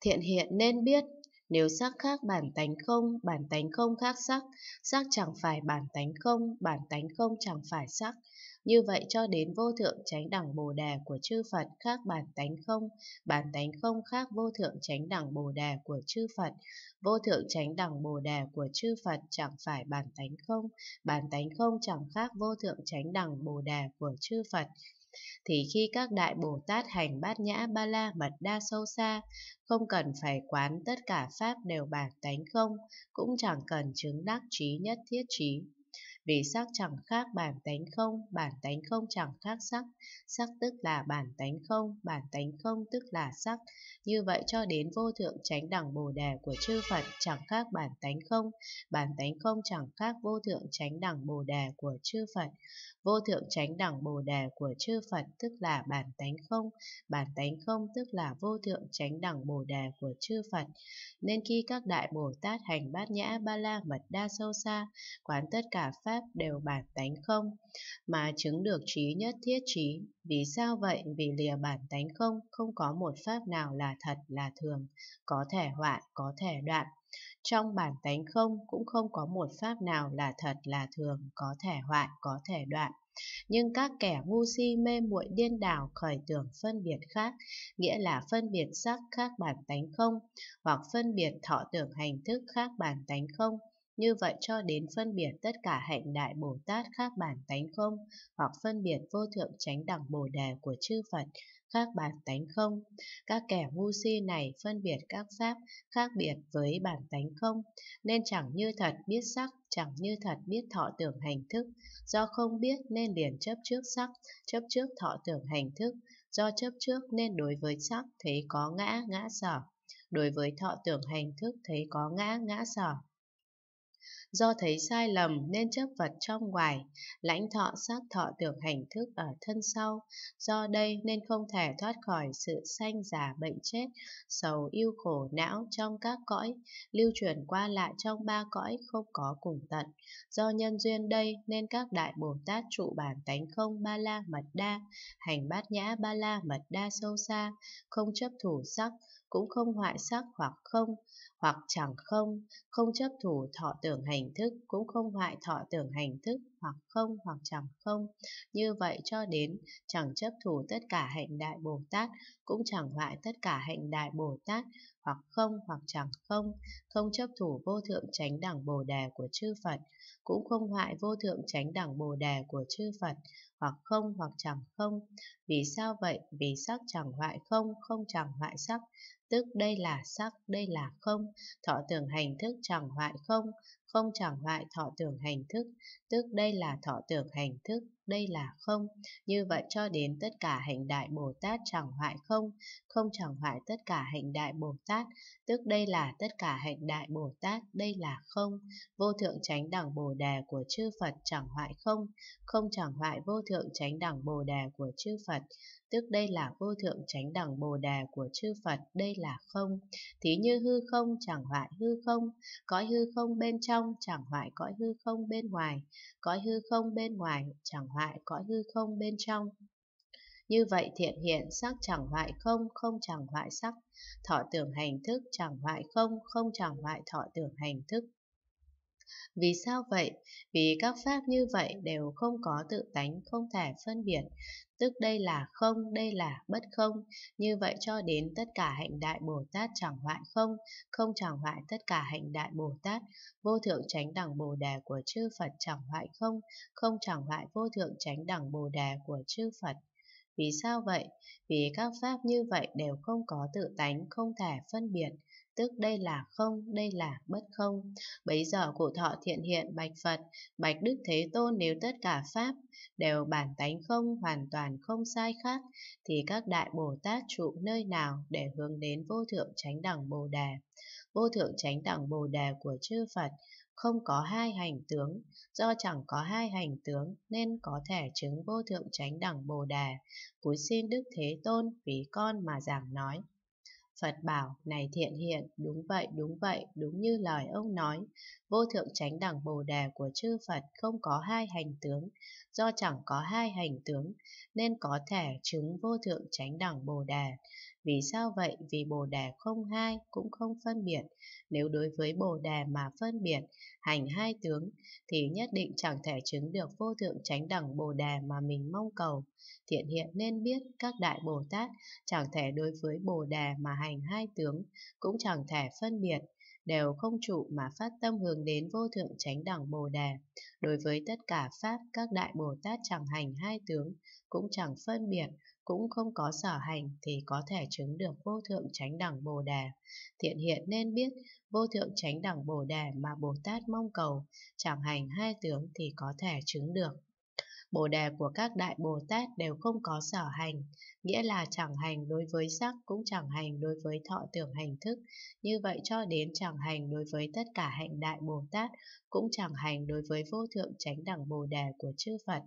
Thiện hiện nên biết, nếu sắc khác bản tánh không, bản tánh không khác sắc, sắc chẳng phải bản tánh không, bản tánh không chẳng phải sắc. Như vậy cho đến vô thượng chánh đẳng Bồ Đề của chư Phật khác bản tánh không, bản tánh không khác vô thượng chánh đẳng Bồ Đề của chư Phật, vô thượng chánh đẳng Bồ Đề của chư Phật chẳng phải bản tánh không, bản tánh không chẳng khác vô thượng chánh đẳng Bồ Đề của chư Phật thì khi các đại Bồ Tát hành bát nhã ba la mật đa sâu xa, không cần phải quán tất cả pháp đều bản tánh không, cũng chẳng cần chứng đắc trí nhất thiết trí vì sắc chẳng khác bản tánh không, bản tánh không chẳng khác sắc, sắc tức là bản tánh không, bản tánh không tức là sắc. Như vậy cho đến vô thượng chánh đẳng bồ đề của chư Phật chẳng khác bản tánh không, bản tánh không chẳng khác vô thượng chánh đẳng bồ đề của chư Phật. Vô thượng chánh đẳng bồ đề của chư Phật tức là bản tánh không, bản tánh không tức là vô thượng chánh đẳng bồ đề của chư Phật. Nên khi các đại Bồ Tát hành bát nhã ba la mật đa sâu xa, quán tất cả pháp pháp đều bản tánh không, mà chứng được trí nhất thiết trí. Vì sao vậy? Vì lìa bản tánh không, không có một pháp nào là thật, là thường, có thể hoại, có thể đoạn. Trong bản tánh không cũng không có một pháp nào là thật, là thường, có thể hoại, có thể đoạn. Nhưng các kẻ ngu si mê muội điên đảo khởi tưởng phân biệt khác, nghĩa là phân biệt sắc khác bản tánh không, hoặc phân biệt thọ tưởng hành thức khác bản tánh không, như vậy cho đến phân biệt tất cả hạnh đại Bồ Tát khác bản tánh không, hoặc phân biệt vô thượng chánh đẳng Bồ Đề của chư Phật khác bản tánh không. Các kẻ ngu si này phân biệt các pháp khác biệt với bản tánh không, nên chẳng như thật biết sắc, chẳng như thật biết thọ tưởng hành thức. Do không biết nên liền chấp trước sắc, chấp trước thọ tưởng hành thức. Do chấp trước nên đối với sắc thấy có ngã, ngã sở. Đối với thọ tưởng hành thức thấy có ngã, ngã sở Do thấy sai lầm nên chấp vật trong ngoài, lãnh thọ sắc thọ tưởng hành thức ở thân sau, do đây nên không thể thoát khỏi sự sanh già bệnh chết, sầu yêu khổ não trong các cõi, lưu chuyển qua lại trong ba cõi không có cùng tận. Do nhân duyên đây nên các đại Bồ Tát trụ bản tánh không ba la mật đa, hành bát nhã ba la mật đa sâu xa, không chấp thủ sắc, cũng không hoại sắc hoặc không, hoặc chẳng không, không chấp thủ thọ tưởng hành thức, cũng không hoại thọ tưởng hành thức, hoặc không hoặc chẳng không. Như vậy cho đến chẳng chấp thủ tất cả hạnh đại Bồ Tát, cũng chẳng hoại tất cả hạnh đại Bồ Tát, hoặc không hoặc chẳng không, không chấp thủ vô thượng chánh đẳng Bồ Đề của chư Phật, cũng không hoại vô thượng chánh đẳng Bồ Đề của chư Phật, hoặc không hoặc chẳng không. Vì sao vậy? Vì sắc chẳng hoại không, không chẳng hoại sắc, tức đây là sắc, đây là không, thọ tưởng hành thức chẳng hoại không, không chẳng hoại thọ tưởng hành thức, tức đây là thọ tưởng hành thức, đây là không. Như vậy cho đến tất cả hành đại Bồ Tát chẳng hoại không, không chẳng hoại tất cả hành đại Bồ Tát, tức đây là tất cả hành đại Bồ Tát, đây là không. Vô thượng chánh đẳng Bồ Đề của chư Phật chẳng hoại không, không chẳng hoại vô thượng chánh đẳng Bồ Đề của chư Phật, tức đây là vô thượng chánh đẳng Bồ Đề của chư Phật, đây là không. Thí như hư không chẳng hoại hư không, cõi hư không bên trong chẳng hoại cõi hư không bên ngoài, cõi hư không bên ngoài chẳng hoại hoại cõi hư không bên trong. Như vậy thiện hiện sắc chẳng hoại không, không chẳng hoại sắc, thọ tưởng hành thức chẳng hoại không, không chẳng hoại thọ tưởng hành thức. Vì sao vậy? Vì các pháp như vậy đều không có tự tánh, không thể phân biệt, tức đây là không, đây là bất không. Như vậy cho đến tất cả hạnh đại Bồ Tát chẳng hoại không, không chẳng hoại tất cả hạnh đại Bồ Tát, vô thượng chánh đẳng Bồ Đề của chư Phật chẳng hoại không, không chẳng hoại vô thượng chánh đẳng Bồ Đề của chư Phật. Vì sao vậy? Vì các pháp như vậy đều không có tự tánh, không thể phân biệt, tức đây là không, đây là bất không. Bấy giờ cụ thọ thiện hiện bạch Phật, bạch Đức Thế Tôn nếu tất cả Pháp đều bản tánh không, hoàn toàn không sai khác, thì các đại Bồ Tát trụ nơi nào để hướng đến vô thượng chánh đẳng Bồ Đề. Vô thượng chánh đẳng Bồ Đề của chư Phật không có hai hành tướng, do chẳng có hai hành tướng nên có thể chứng vô thượng chánh đẳng Bồ Đề. Cúi xin Đức Thế Tôn vì con mà giảng nói. Phật bảo, này thiện hiện, đúng vậy, đúng vậy, đúng như lời ông nói. Vô thượng chánh đẳng bồ đề của chư Phật không có hai hành tướng, do chẳng có hai hành tướng, nên có thể chứng vô thượng chánh đẳng bồ đề. Vì sao vậy? Vì Bồ đề không hai, cũng không phân biệt. Nếu đối với Bồ đề mà phân biệt, hành hai tướng, thì nhất định chẳng thể chứng được vô thượng chánh đẳng Bồ đề mà mình mong cầu. Thiện hiện nên biết các đại Bồ Tát chẳng thể đối với Bồ đề mà hành hai tướng, cũng chẳng thể phân biệt đều không trụ mà phát tâm hướng đến vô thượng chánh đẳng Bồ đề. Đối với tất cả Pháp, các Đại Bồ Tát chẳng hành hai tướng, cũng chẳng phân biệt, cũng không có sở hành thì có thể chứng được vô thượng chánh đẳng Bồ Đề. Thiện hiện nên biết vô thượng chánh đẳng Bồ Đề mà Bồ Tát mong cầu, chẳng hành hai tướng thì có thể chứng được. Bồ đề của các đại Bồ Tát đều không có sở hành, nghĩa là chẳng hành đối với sắc cũng chẳng hành đối với thọ tưởng hành thức, như vậy cho đến chẳng hành đối với tất cả hạnh đại Bồ Tát cũng chẳng hành đối với vô thượng chánh đẳng Bồ đề của chư Phật.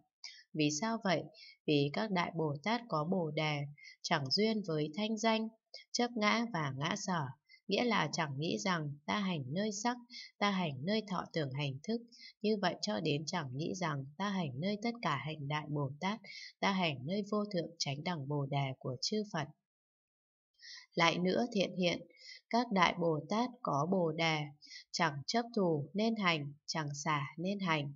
Vì sao vậy? Vì các đại Bồ Tát có bồ đề, chẳng duyên với thanh danh, chấp ngã và ngã sở, nghĩa là chẳng nghĩ rằng ta hành nơi sắc, ta hành nơi thọ tưởng hành thức, như vậy cho đến chẳng nghĩ rằng ta hành nơi tất cả hành đại Bồ Tát, ta hành nơi vô thượng tránh đẳng Bồ Đề của chư Phật. Lại nữa thiện hiện, các đại Bồ Tát có Bồ Đề, chẳng chấp thù nên hành, chẳng xả nên hành,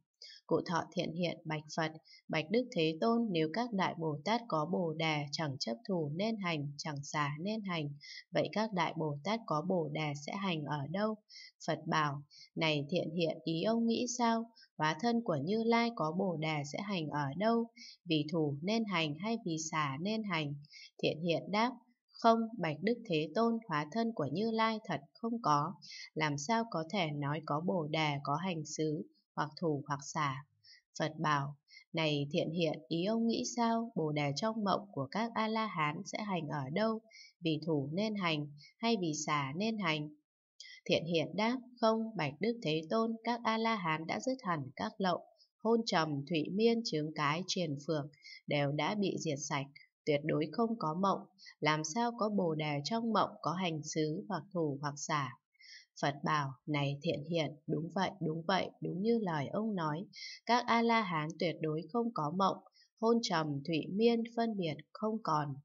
cụ thọ thiện hiện bạch Phật, bạch Đức Thế Tôn nếu các đại Bồ Tát có Bồ đề chẳng chấp thủ nên hành, chẳng xả nên hành, vậy các đại Bồ Tát có Bồ đề sẽ hành ở đâu? Phật bảo, này thiện hiện ý ông nghĩ sao? Hóa thân của Như Lai có Bồ đề sẽ hành ở đâu? Vì thủ nên hành hay vì xả nên hành? Thiện hiện đáp, không, Bạch Đức Thế Tôn hóa thân của Như Lai thật không có. Làm sao có thể nói có Bồ đề có hành xứ, hoặc thủ hoặc xả. Phật bảo, này thiện hiện, ý ông nghĩ sao, bồ đề trong mộng của các A-la-hán sẽ hành ở đâu, vì thủ nên hành, hay vì xả nên hành? Thiện hiện đáp, không, bạch đức thế tôn, các A-la-hán đã dứt hẳn các lậu, hôn trầm, thủy miên, chướng cái, triền phược, đều đã bị diệt sạch, tuyệt đối không có mộng, làm sao có bồ đề trong mộng có hành xứ hoặc thủ hoặc xả. Phật bảo, này thiện hiện, đúng vậy, đúng vậy, đúng như lời ông nói. Các A-la-hán tuyệt đối không có mộng, hôn trầm, thủy miên, phân biệt, không còn.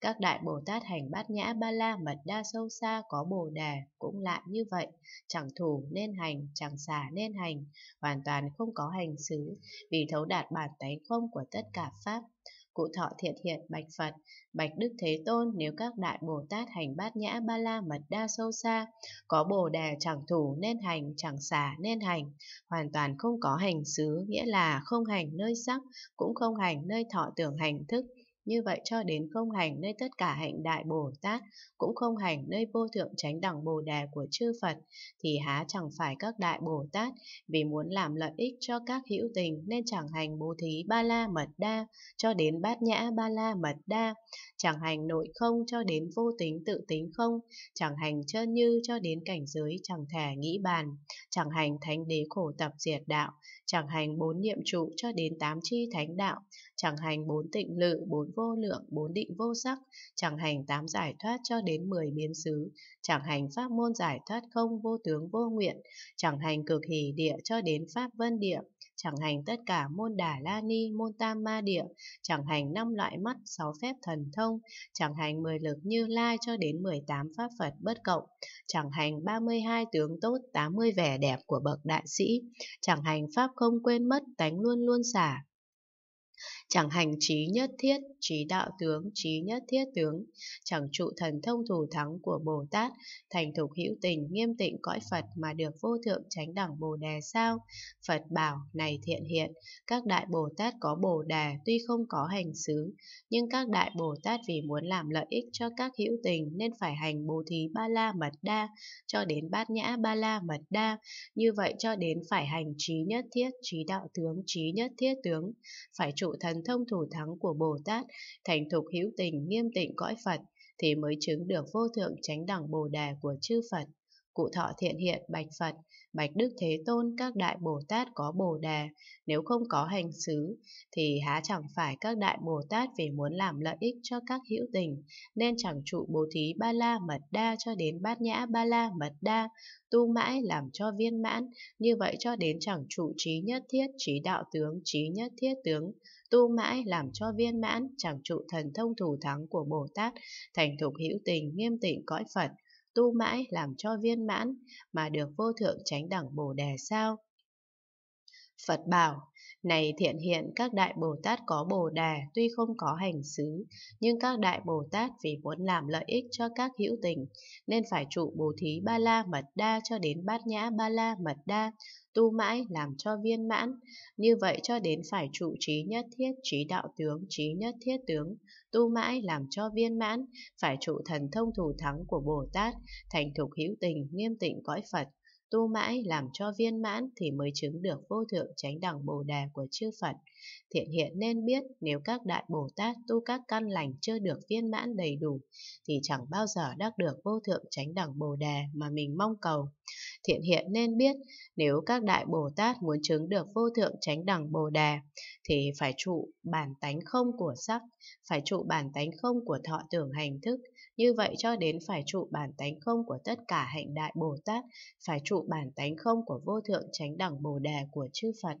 Các đại Bồ Tát hành bát nhã ba la mật đa sâu xa có bồ đề cũng lại như vậy, chẳng thủ nên hành, chẳng xả nên hành, hoàn toàn không có hành xứ, vì thấu đạt bản tánh không của tất cả Pháp cụ thọ thiện hiện bạch Phật, bạch Đức Thế Tôn nếu các đại Bồ Tát hành bát nhã ba la mật đa sâu xa, có bồ đề chẳng thủ nên hành, chẳng xả nên hành, hoàn toàn không có hành xứ, nghĩa là không hành nơi sắc, cũng không hành nơi thọ tưởng hành thức, như vậy cho đến không hành nơi tất cả hạnh đại Bồ Tát, cũng không hành nơi vô thượng tránh đẳng Bồ Đề của chư Phật, thì há chẳng phải các đại Bồ Tát vì muốn làm lợi ích cho các hữu tình nên chẳng hành bố thí ba la mật đa cho đến bát nhã ba la mật đa, chẳng hành nội không cho đến vô tính tự tính không, chẳng hành chân như cho đến cảnh giới chẳng thể nghĩ bàn, chẳng hành thánh đế khổ tập diệt đạo, chẳng hành bốn niệm trụ cho đến tám chi thánh đạo, chẳng hành bốn tịnh lự, bốn vô lượng, bốn định vô sắc, chẳng hành tám giải thoát cho đến mười biến xứ, chẳng hành pháp môn giải thoát không vô tướng vô nguyện, chẳng hành cực hỷ địa cho đến pháp vân địa, chẳng hành tất cả môn đà la ni, môn tam ma địa, chẳng hành năm loại mắt, sáu phép thần thông, chẳng hành mười lực như lai cho đến mười tám pháp Phật bất cộng, chẳng hành ba mươi hai tướng tốt, tám mươi vẻ đẹp của bậc đại sĩ, chẳng hành pháp không quên mất, tánh luôn luôn xả, chẳng hành trí nhất thiết, trí đạo tướng, trí nhất thiết tướng, chẳng trụ thần thông thủ thắng của Bồ Tát, thành thục hữu tình, nghiêm tịnh cõi Phật mà được vô thượng chánh đẳng Bồ Đề sao? Phật bảo, này thiện hiện, các đại Bồ Tát có Bồ Đề tuy không có hành xứ, nhưng các đại Bồ Tát vì muốn làm lợi ích cho các hữu tình nên phải hành bồ thí ba la mật đa, cho đến bát nhã ba la mật đa, như vậy cho đến phải hành trí nhất thiết, trí đạo tướng, trí nhất thiết tướng, phải trụ thần thông thủ thắng của Bồ Tát, thành thục hữu tình, nghiêm tịnh cõi Phật, thì mới chứng được vô thượng chánh đẳng Bồ Đề của chư Phật. Cụ thọ thiện hiện bạch Phật, bạch Đức Thế Tôn các đại Bồ Tát có Bồ đề nếu không có hành xứ, thì há chẳng phải các đại Bồ Tát vì muốn làm lợi ích cho các hữu tình, nên chẳng trụ bồ thí ba la mật đa cho đến bát nhã ba la mật đa, tu mãi làm cho viên mãn, như vậy cho đến chẳng trụ trí nhất thiết, trí đạo tướng, trí nhất thiết tướng, tu mãi làm cho viên mãn, chẳng trụ thần thông thủ thắng của Bồ Tát, thành thục hữu tình, nghiêm tịnh cõi Phật tu mãi làm cho viên mãn mà được vô thượng chánh đẳng bồ đề sao? Phật bảo, này thiện hiện các đại Bồ Tát có Bồ Đà tuy không có hành xứ, nhưng các đại Bồ Tát vì muốn làm lợi ích cho các hữu tình, nên phải trụ bồ thí ba la mật đa cho đến bát nhã ba la mật đa, tu mãi làm cho viên mãn. Như vậy cho đến phải trụ trí nhất thiết trí đạo tướng, trí nhất thiết tướng, tu mãi làm cho viên mãn, phải trụ thần thông thủ thắng của Bồ Tát, thành thục hữu tình, nghiêm tịnh cõi Phật tu mãi làm cho viên mãn thì mới chứng được vô thượng chánh đẳng bồ đề của chư Phật. Thiện hiện nên biết nếu các đại Bồ Tát tu các căn lành chưa được viên mãn đầy đủ thì chẳng bao giờ đắc được vô thượng chánh đẳng bồ đề mà mình mong cầu. Thiện hiện nên biết nếu các đại Bồ Tát muốn chứng được vô thượng chánh đẳng bồ đề thì phải trụ bản tánh không của sắc, phải trụ bản tánh không của thọ tưởng hành thức, như vậy cho đến phải trụ bản tánh không của tất cả hạnh đại Bồ Tát, phải trụ bản tánh không của vô thượng chánh đẳng Bồ Đề của chư Phật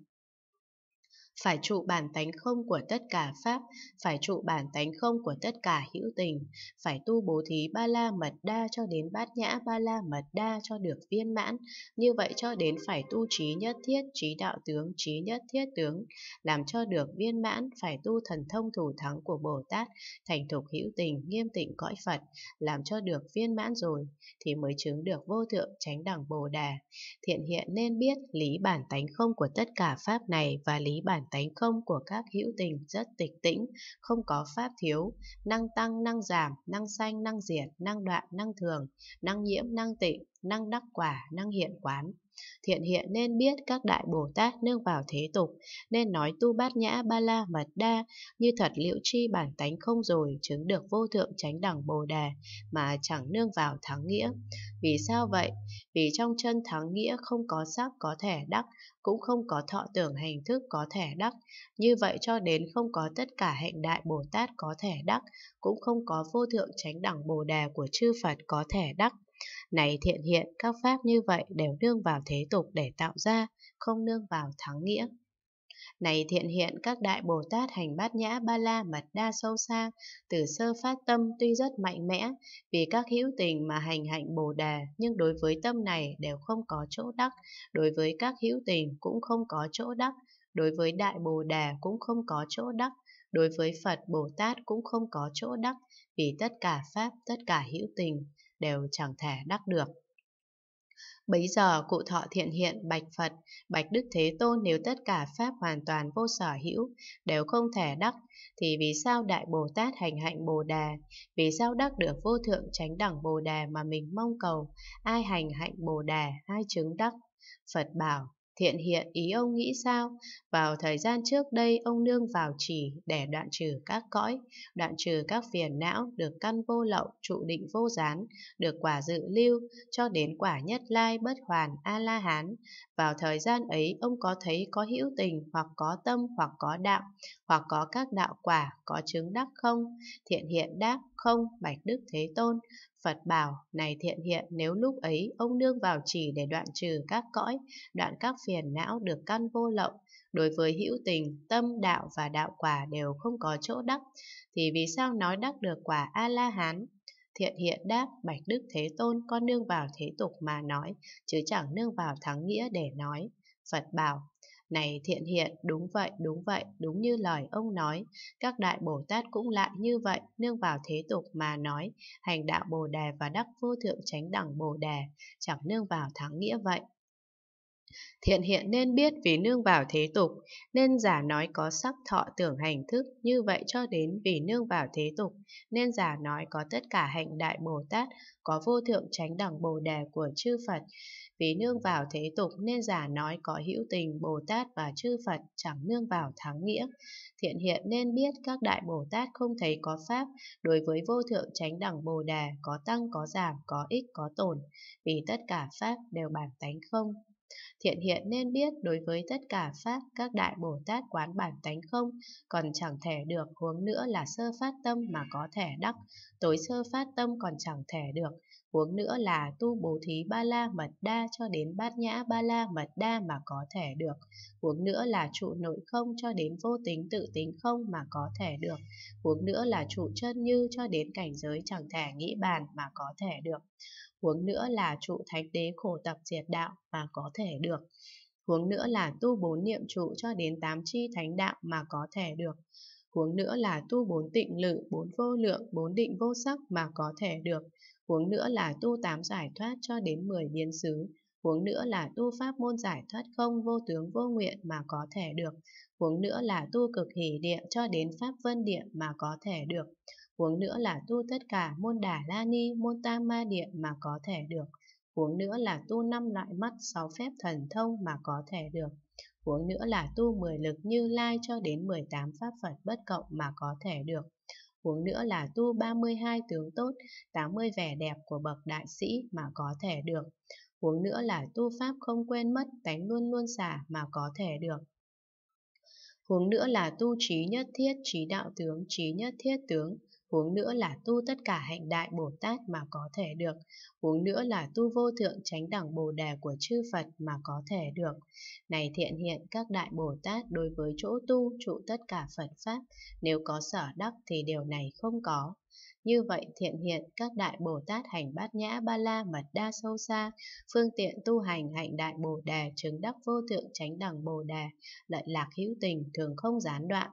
phải trụ bản tánh không của tất cả pháp, phải trụ bản tánh không của tất cả hữu tình, phải tu bố thí ba la mật đa cho đến bát nhã ba la mật đa cho được viên mãn, như vậy cho đến phải tu trí nhất thiết, trí đạo tướng, trí nhất thiết tướng, làm cho được viên mãn, phải tu thần thông thủ thắng của Bồ Tát, thành thục hữu tình, nghiêm tịnh cõi Phật, làm cho được viên mãn rồi, thì mới chứng được vô thượng tránh đẳng Bồ Đà. Thiện hiện nên biết lý bản tánh không của tất cả pháp này và lý bản tánh không của các hữu tình rất tịch tĩnh, không có pháp thiếu, năng tăng, năng giảm, năng sanh, năng diệt, năng đoạn, năng thường, năng nhiễm, năng tịnh, năng đắc quả, năng hiện quán. Thiện hiện nên biết các đại Bồ Tát nương vào thế tục, nên nói tu bát nhã ba la mật đa, như thật liệu chi bản tánh không rồi, chứng được vô thượng chánh đẳng Bồ đề mà chẳng nương vào thắng nghĩa. Vì sao vậy? Vì trong chân thắng nghĩa không có sắc có thể đắc, cũng không có thọ tưởng hành thức có thể đắc. Như vậy cho đến không có tất cả hạnh đại Bồ Tát có thể đắc, cũng không có vô thượng chánh đẳng Bồ đề của chư Phật có thể đắc. Này thiện hiện, các pháp như vậy đều nương vào thế tục để tạo ra, không nương vào thắng nghĩa. Này thiện hiện các đại Bồ Tát hành bát nhã ba la mật đa sâu xa từ sơ phát tâm tuy rất mạnh mẽ, vì các hữu tình mà hành hạnh Bồ đề nhưng đối với tâm này đều không có chỗ đắc, đối với các hữu tình cũng không có chỗ đắc, đối với đại Bồ đề cũng không có chỗ đắc, đối với Phật Bồ Tát cũng không có chỗ đắc, vì tất cả Pháp, tất cả hữu tình đều chẳng thể đắc được. Bấy giờ cụ thọ thiện hiện bạch Phật, bạch Đức Thế Tôn nếu tất cả Pháp hoàn toàn vô sở hữu, đều không thể đắc, thì vì sao Đại Bồ Tát hành hạnh Bồ Đà? Vì sao đắc được vô thượng tránh đẳng Bồ Đà mà mình mong cầu? Ai hành hạnh Bồ Đà, ai chứng đắc? Phật bảo, thiện hiện ý ông nghĩ sao? Vào thời gian trước đây, ông nương vào chỉ để đoạn trừ các cõi, đoạn trừ các phiền não, được căn vô lậu, trụ định vô gián, được quả dự lưu, cho đến quả nhất lai bất hoàn A-la-hán. Vào thời gian ấy, ông có thấy có hữu tình, hoặc có tâm, hoặc có đạo, hoặc có các đạo quả, có chứng đắc không? Thiện hiện đáp, không, bạch đức thế tôn. Phật bảo, này thiện hiện, nếu lúc ấy ông nương vào chỉ để đoạn trừ các cõi, đoạn các phiền não được căn vô lậu, đối với hữu tình, tâm, đạo và đạo quả đều không có chỗ đắc, thì vì sao nói đắc được quả A-la-hán? Thiện hiện đáp, Bạch Đức Thế Tôn con nương vào thế tục mà nói, chứ chẳng nương vào thắng nghĩa để nói. Phật bảo, này thiện hiện, đúng vậy, đúng vậy, đúng như lời ông nói. Các đại Bồ Tát cũng lại như vậy, nương vào thế tục mà nói, hành đạo Bồ Đề và đắc vô thượng chánh đẳng Bồ Đề, chẳng nương vào thắng nghĩa vậy. Thiện hiện nên biết vì nương vào thế tục, nên giả nói có sắc thọ tưởng hành thức, như vậy cho đến vì nương vào thế tục, nên giả nói có tất cả hạnh đại Bồ Tát, có vô thượng chánh đẳng Bồ Đề của chư Phật. Vì nương vào thế tục nên giả nói có hữu tình Bồ Tát và chư Phật chẳng nương vào thắng nghĩa. Thiện hiện nên biết các đại Bồ Tát không thấy có Pháp, đối với vô thượng chánh đẳng Bồ Đề có tăng có giảm, có ích có tổn, vì tất cả Pháp đều bản tánh không, Thiện hiện nên biết đối với tất cả Pháp các đại Bồ Tát quán bản tánh không, còn chẳng thể được huống nữa là sơ phát tâm mà có thể đắc, tối sơ phát tâm còn chẳng thể được, huống nữa là tu bố thí ba la mật đa cho đến bát nhã ba la mật đa mà có thể được huống nữa là trụ nội không cho đến vô tính tự tính không mà có thể được huống nữa là trụ chân như cho đến cảnh giới chẳng thể nghĩ bàn mà có thể được huống nữa là trụ thánh đế khổ tập diệt đạo mà có thể được, huống nữa là tu bốn niệm trụ cho đến tám chi thánh đạo mà có thể được, huống nữa là tu bốn tịnh lự, bốn vô lượng, bốn định vô sắc mà có thể được, huống nữa là tu tám giải thoát cho đến mười biến xứ, huống nữa là tu pháp môn giải thoát không vô tướng vô nguyện mà có thể được, huống nữa là tu cực hỷ địa cho đến pháp vân địa mà có thể được, huống nữa là tu tất cả môn Đà la ni, môn tam ma địa mà có thể được, huống nữa là tu năm loại mắt, sáu phép thần thông mà có thể được, huống nữa là tu mười lực như lai cho đến 18 pháp Phật bất cộng mà có thể được, huống nữa là tu 32 tướng tốt, 80 vẻ đẹp của bậc đại sĩ mà có thể được, huống nữa là tu pháp không quên mất, tánh luôn luôn xả mà có thể được. Huống nữa là tu trí nhất thiết, trí đạo tướng, trí nhất thiết tướng, huống nữa là tu tất cả hạnh đại Bồ Tát mà có thể được, huống nữa là tu vô thượng chánh đẳng Bồ Đề của chư Phật mà có thể được. Này thiện hiện các đại Bồ Tát đối với chỗ tu trụ tất cả Phật Pháp, nếu có sở đắc thì điều này không có. Như vậy thiện hiện các đại Bồ Tát hành bát nhã ba la mật đa sâu xa, phương tiện tu hành hạnh đại Bồ Đề chứng đắc vô thượng chánh đẳng Bồ Đề, lợi lạc hữu tình thường không gián đoạn.